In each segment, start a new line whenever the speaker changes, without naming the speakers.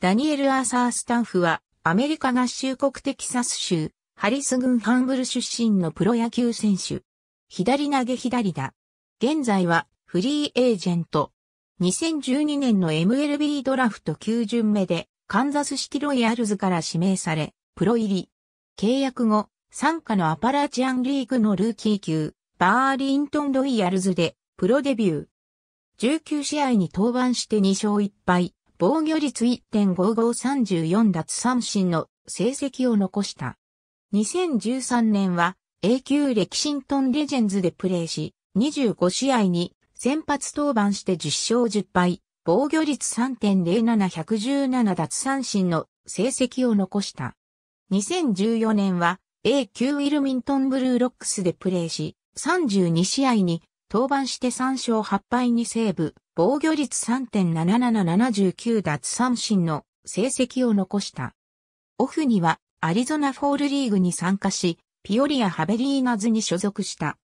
ダニエル・アーサー・スタンフは、アメリカ合衆国テキサス州、ハリス郡ハンブル出身のプロ野球選手。左投げ左打。現在は、フリーエージェント。2012年の MLB ドラフト9巡目で、カンザスシティロイヤルズから指名され、プロ入り。契約後、参加のアパラチアンリーグのルーキー級、バーリントンロイヤルズで、プロデビュー。19試合に登板して2勝1敗。防御率1.5534奪三振の成績を残した。2013年は A 級レキシントンレジェンズでプレーし、25試合に先発登板して10勝10敗、防御率3.07117奪三振の成績を残した。2014年は A 級ウィルミントンブルーロックスでプレーし、32試合に登板して3勝8敗にセーブ、防御率3.7779奪三振の成績を残した。オフにはアリゾナフォールリーグに参加し、ピオリア・ハベリーナズに所属した。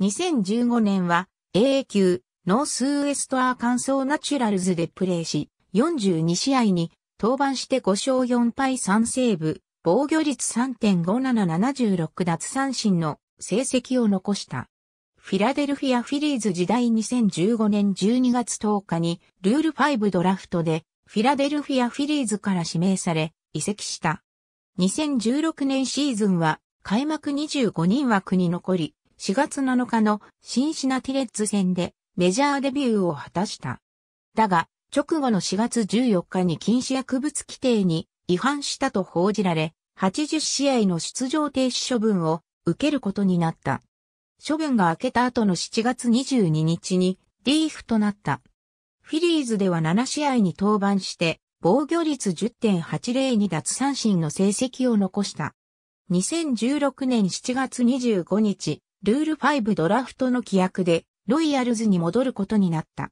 2015年は AA 級ノースウエストアーカンソーナチュラルズでプレーし、42試合に登板して5勝4敗3セーブ、防御率3.5776奪三振の成績を残した。フィラデルフィアフィリーズ時代2015年12月10日にルール5ドラフトでフィラデルフィアフィリーズから指名され移籍した。2016年シーズンは開幕25人枠に残り4月7日のシンシナティレッズ戦でメジャーデビューを果たした。だが直後の4月14日に禁止薬物規定に違反したと報じられ80試合の出場停止処分を受けることになった。処分が明けた後の7月22日にリーフとなった。フィリーズでは7試合に登板して、防御率10.802奪三振の成績を残した。2016年7月25日、ルール5ドラフトの規約で、ロイヤルズに戻ることになった。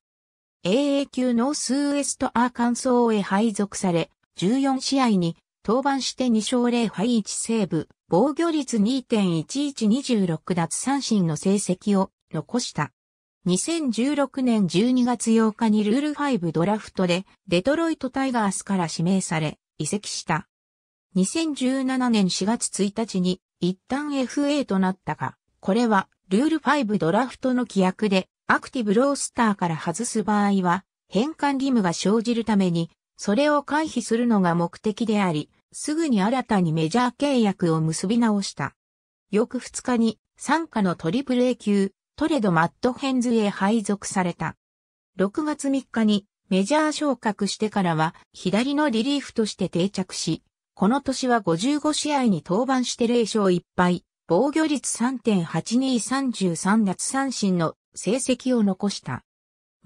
AA 級ノースウエストアーカンソーへ配属され、14試合に登板して2勝0敗1セーブ、防御率2.1126奪三振の成績を残した。2016年12月8日にルール5ドラフトでデトロイトタイガースから指名され移籍した。2017年4月1日に一旦 FA となったが、これはルール5ドラフトの規約でアクティブロースターから外す場合は変換義務が生じるためにそれを回避するのが目的であり、すぐに新たにメジャー契約を結び直した。翌2日に、参加のトリプル A 級、トレド・マット・ヘンズへ配属された。6月3日にメジャー昇格してからは左のリリーフとして定着し、この年は55試合に登板して0勝1敗、防御率3.8233奪三振の成績を残した。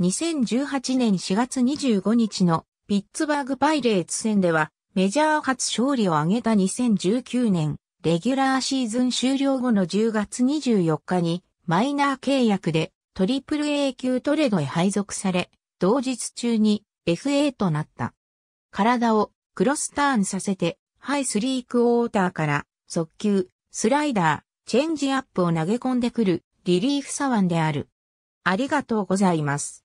2018年4月25日のピッツバーグパイレーツ戦では、メジャー初勝利を挙げた2019年、レギュラーシーズン終了後の10月24日に、マイナー契約で、トリプル A 級トレードへ配属され、同日中に FA となった。体をクロスターンさせて、ハイスリークオーターから速球、スライダー、チェンジアップを投げ込んでくるリリーフサワンである。ありがとうございます。